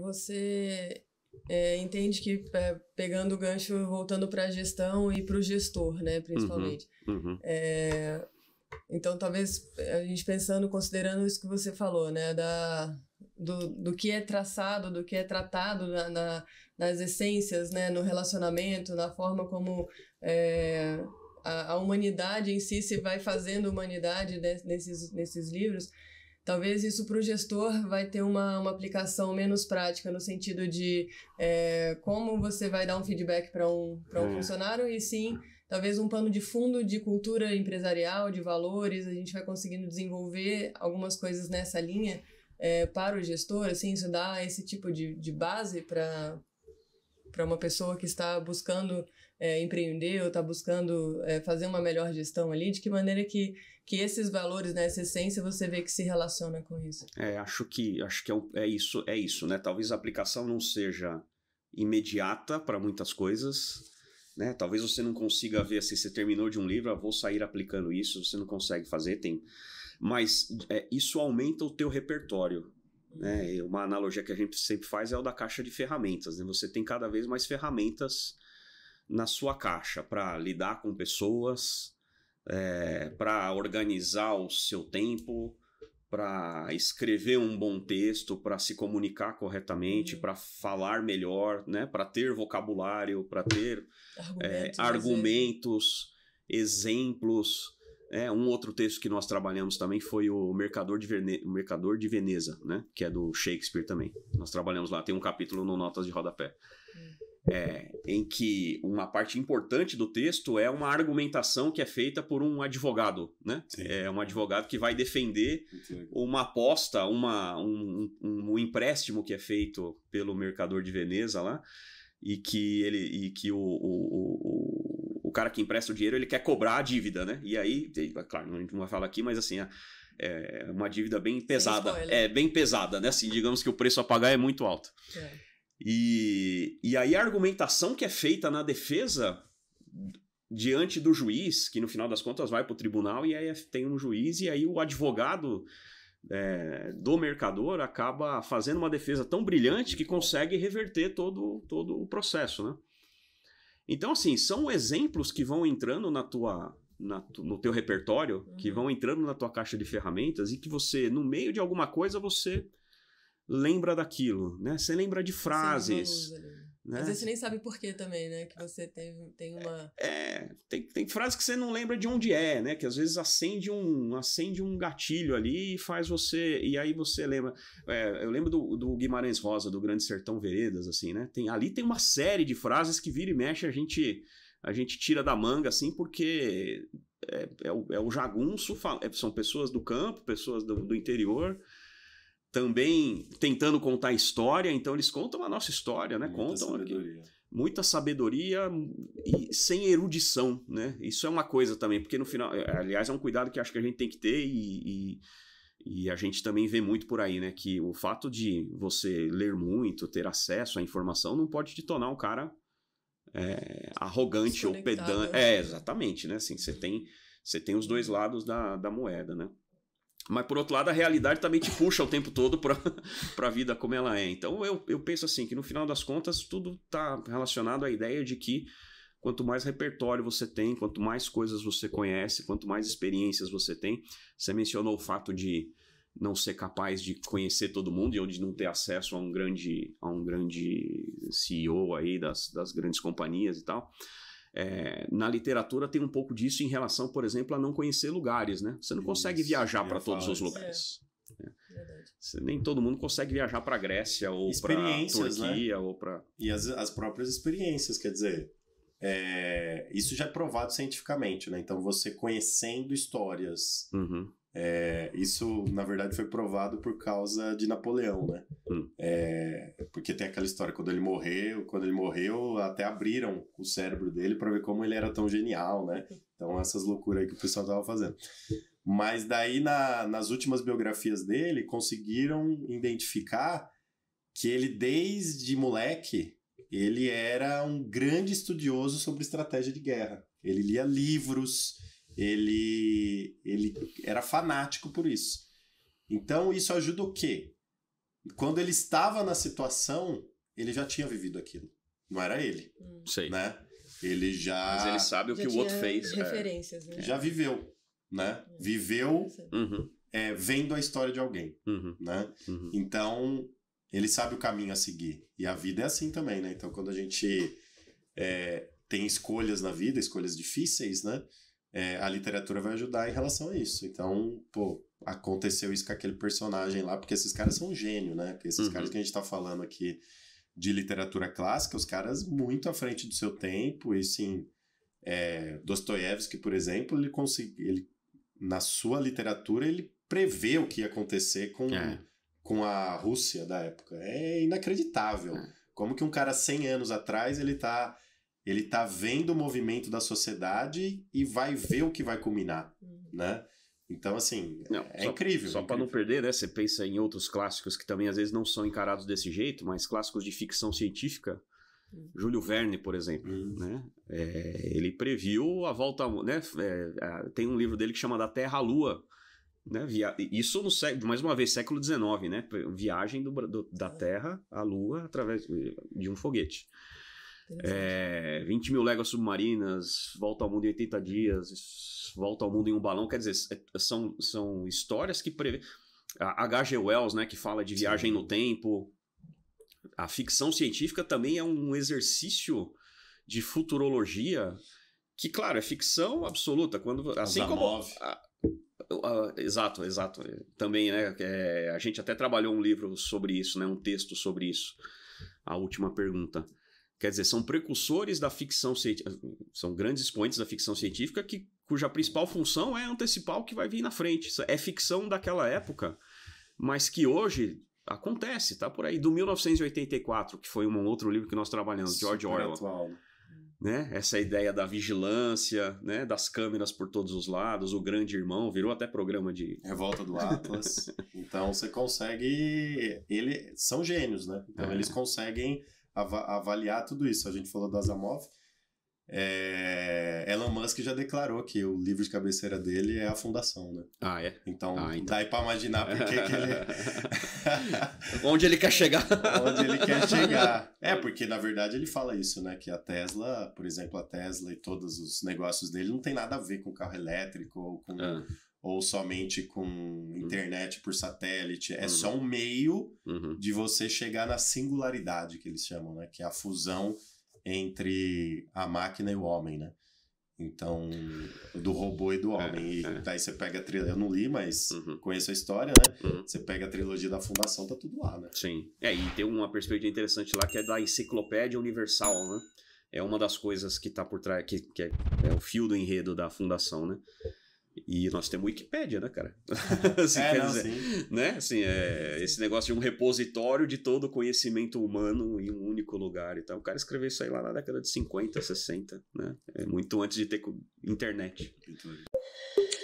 Você é, entende que é, pegando o gancho, voltando para a gestão e para o gestor, né, principalmente. Uhum, uhum. É, então, talvez a gente pensando, considerando isso que você falou, né, da, do, do que é traçado, do que é tratado na, na nas essências, né, no relacionamento, na forma como é, a, a, humanidade em si se vai fazendo humanidade né, nesses, nesses livros. Talvez isso para o gestor vai ter uma, uma aplicação menos prática, no sentido de é, como você vai dar um feedback para um, pra um é. funcionário, e sim, talvez um pano de fundo de cultura empresarial, de valores, a gente vai conseguindo desenvolver algumas coisas nessa linha é, para o gestor, assim, isso dá esse tipo de, de base para para uma pessoa que está buscando é, empreender ou está buscando é, fazer uma melhor gestão ali, de que maneira que, que esses valores, né, essa essência, você vê que se relaciona com isso? É, acho que acho que é, é isso, é isso, né? Talvez a aplicação não seja imediata para muitas coisas. Né? Talvez você não consiga ver assim, você terminou de um livro, ah, vou sair aplicando isso, você não consegue fazer, tem. Mas é, isso aumenta o teu repertório. Né? Uma analogia que a gente sempre faz é o da caixa de ferramentas. Né? Você tem cada vez mais ferramentas na sua caixa para lidar com pessoas, é, para organizar o seu tempo, para escrever um bom texto, para se comunicar corretamente, uhum. para falar melhor, né? para ter vocabulário, para ter argumentos, é, argumentos exemplos é, um outro texto que nós trabalhamos também foi o Mercador de, Verne... Mercador de Veneza, né? Que é do Shakespeare também. Nós trabalhamos lá, tem um capítulo no Notas de Rodapé. É, em que uma parte importante do texto é uma argumentação que é feita por um advogado, né? É um advogado que vai defender uma aposta, uma, um, um, um empréstimo que é feito pelo mercador de Veneza lá, e que ele e que o, o, o cara que empresta o dinheiro, ele quer cobrar a dívida, né? E aí, claro, a gente não vai falar aqui, mas assim, é uma dívida bem pesada. É bem pesada, né? Assim, digamos que o preço a pagar é muito alto. É. E, e aí a argumentação que é feita na defesa diante do juiz, que no final das contas vai para o tribunal e aí é, tem um juiz e aí o advogado é, do mercador acaba fazendo uma defesa tão brilhante que consegue reverter todo, todo o processo, né? Então, assim, são exemplos que vão entrando na tua, na tu, no teu repertório, uhum. que vão entrando na tua caixa de ferramentas e que você, no meio de alguma coisa, você lembra daquilo, né? Você lembra de frases. Sim, né? Às vezes você nem sabe por que também, né? Que você tem, tem uma. É, tem, tem frases que você não lembra de onde é, né? Que às vezes acende um, acende um gatilho ali e faz você. E aí você lembra. É, eu lembro do, do Guimarães Rosa, do Grande Sertão Veredas, assim, né? Tem, ali tem uma série de frases que vira e mexe a gente, a gente tira da manga, assim, porque é, é, o, é o jagunço, é, são pessoas do campo, pessoas do, do interior também tentando contar história, então eles contam a nossa história, né? Muita contam sabedoria. Aqui, muita sabedoria e sem erudição, né? Isso é uma coisa também, porque no final, eh, aliás, é um cuidado que acho que a gente tem que ter e, e, e a gente também vê muito por aí, né? Que o fato de você ler muito, ter acesso à informação, não pode te tornar um cara é, arrogante ou pedante. Né? É, exatamente, né? Assim, você tem, você tem os dois uhum. lados da, da moeda, né? Mas por outro lado, a realidade também te puxa o tempo todo para a vida como ela é. Então eu, eu penso assim, que no final das contas tudo está relacionado à ideia de que quanto mais repertório você tem, quanto mais coisas você conhece, quanto mais experiências você tem. Você mencionou o fato de não ser capaz de conhecer todo mundo e ou de não ter acesso a um grande, a um grande CEO aí das, das grandes companhias e tal. É, na literatura tem um pouco disso em relação, por exemplo, a não conhecer lugares, né? Você não Isso, consegue viajar para todos os lugares. É. é. Nem todo mundo consegue viajar para a Grécia ou para a né? Turquia né? ou para e as, as próprias experiências, quer dizer, é, isso já é provado cientificamente, né? Então, você conhecendo histórias, uhum. É, isso, na verdade, foi provado por causa de Napoleão, né? Hum. É, porque tem aquela história, quando ele morreu, quando ele morreu, até abriram o cérebro dele para ver como ele era tão genial, né? Então, essas loucuras aí que o pessoal tava fazendo. Mas daí, na, nas últimas biografias dele, conseguiram identificar que ele, desde moleque, ele era um grande estudioso sobre estratégia de guerra. Ele lia livros, ele, era fanático por isso. Então isso ajuda o quê? Quando ele estava na situação, ele já tinha vivido aquilo. Não era ele. Hum. Sei. Né? Ele já. Mas ele sabe o já que o outro fez. É. Referências, é. né? Já viveu, né? É. Viveu uhum. é, vendo a história de alguém, uhum. né? Uhum. Então ele sabe o caminho a seguir. E a vida é assim também, né? Então quando a gente é, tem escolhas na vida, escolhas difíceis, né? é, a literatura vai ajudar em relação a isso. Então, pô, aconteceu isso com aquele personagem lá, porque esses caras são um gênio, né? Porque esses uhum. caras que a gente tá falando aqui de literatura clássica, os caras muito à frente do seu tempo, e sim, é, Dostoiévski, por exemplo, ele conseguiu, ele, na sua literatura, ele prevê o que ia acontecer com, é. com a Rússia da época. É inacreditável. É. Como que um cara 100 anos atrás, ele tá ele tá vendo o movimento da sociedade e vai ver o que vai culminar, uhum. né? Então, assim, não, é só, incrível. Só para não perder, né? Você pensa em outros clássicos que também às vezes não são encarados desse jeito, mas clássicos de ficção científica. Uhum. Júlio Verne, por exemplo, uhum. né? É, ele previu a volta, né? É, tem um livro dele que chama Da Terra à Lua, né? Via... Isso no século, mais uma vez, século XIX, né? Viagem do, do, da Terra à Lua através de um foguete. É, 20 mil léguas submarinas, volta ao mundo em 80 dias, volta ao mundo em um balão. Quer dizer, é, é, são, são histórias que prevê. A H.G. Wells, né, que fala de viagem Sim. no tempo. A ficção científica também é um exercício de futurologia que, claro, é ficção absoluta. Quando, assim como. A, exato, exato. Também, né? É, a gente até trabalhou um livro sobre isso, né? Um texto sobre isso. A última pergunta. Quer dizer, são precursores da ficção científica, são grandes expoentes da ficção científica que, cuja principal função é antecipar o que vai vir na frente. É ficção daquela época, mas que hoje acontece, tá por aí. Do 1984, que foi um outro livro que nós trabalhamos, George Orwell. Atual. Né? Essa ideia da vigilância, né? das câmeras por todos os lados, o grande irmão, virou até programa de. Revolta do Atlas. então você consegue. Ele... São gênios, né? Então é. eles conseguem av avaliar tudo isso. A gente falou do Asimov. É... Elon Musk já declarou que o livro de cabeceira dele é a fundação, né? Ah, é? Então, ah, então. para imaginar por que, que ele. Onde ele quer chegar. Onde ele quer chegar. É, porque na verdade ele fala isso, né? Que a Tesla, por exemplo, a Tesla e todos os negócios dele não tem nada a ver com carro elétrico ou com, ah ou somente com uhum. internet por satélite. É uhum. só um meio uhum. de você chegar na singularidade que eles chamam, né? Que é a fusão entre a máquina e o homem, né? Então, do robô e do é, homem. É, e é. daí você pega a trilogia. Eu não li, mas uhum. conheço a história, né? Uhum. Você pega a trilogia da Fundação, tá tudo lá, né? Sim. É, e tem uma perspectiva interessante lá que é da Enciclopédia Universal, né? É uma das coisas que tá por trás, que, que é, é o fio do enredo da Fundação, né? E nós temos Wikipédia, né, cara? assim, é, não, dizer, sim. né? Assim, é, esse negócio de um repositório de todo o conhecimento humano em um único lugar e tal. O cara escreveu isso aí lá na década de 50, 60, né? É muito antes de ter internet. Muito antes.